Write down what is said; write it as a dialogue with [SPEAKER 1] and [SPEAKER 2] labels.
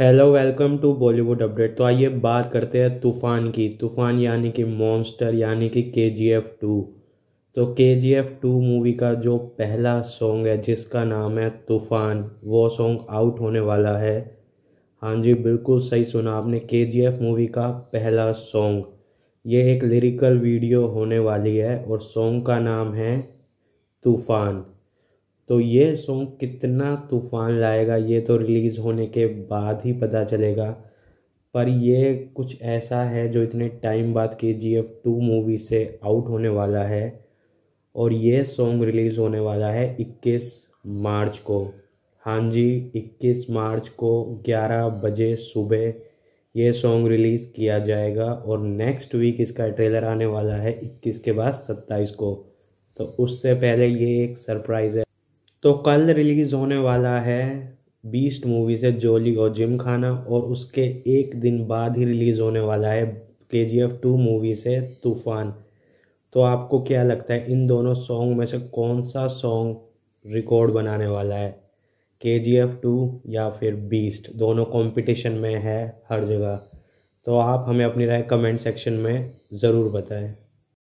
[SPEAKER 1] hello welcome to Bollywood update तो आइए बात करते हैं तूफ़ान की तूफ़ान यानी कि मॉन्स्टर यानी कि के जी एफ टू तो के जी एफ टू मूवी का जो पहला सॉन्ग है जिसका नाम है तूफ़ान वो सॉन्ग आउट होने वाला है हाँ जी बिल्कुल सही सुना आपने के जी एफ मूवी का पहला सॉन्ग ये एक लिरिकल वीडियो होने वाली है और सॉन्ग का नाम है तूफ़ान तो ये सॉन्ग कितना तूफान लाएगा ये तो रिलीज़ होने के बाद ही पता चलेगा पर ये कुछ ऐसा है जो इतने टाइम बाद के जी एफ टू मूवी से आउट होने वाला है और ये सॉन्ग रिलीज़ होने वाला है 21 मार्च को हाँ जी 21 मार्च को 11 बजे सुबह ये सॉन्ग रिलीज़ किया जाएगा और नेक्स्ट वीक इसका ट्रेलर आने वाला है 21 के बाद 27 को तो उससे पहले ये एक सरप्राइज़ है तो कल रिलीज़ होने वाला है बीस्ट मूवी से जोली और जिम खाना और उसके एक दिन बाद ही रिलीज़ होने वाला है के जी एफ टू मूवी से तूफ़ान तो आपको क्या लगता है इन दोनों सॉन्ग में से कौन सा सॉन्ग रिकॉर्ड बनाने वाला है के जी एफ टू या फिर बीस्ट दोनों कंपटीशन में है हर जगह तो आप हमें अपनी राय कमेंट सेक्शन में ज़रूर बताएं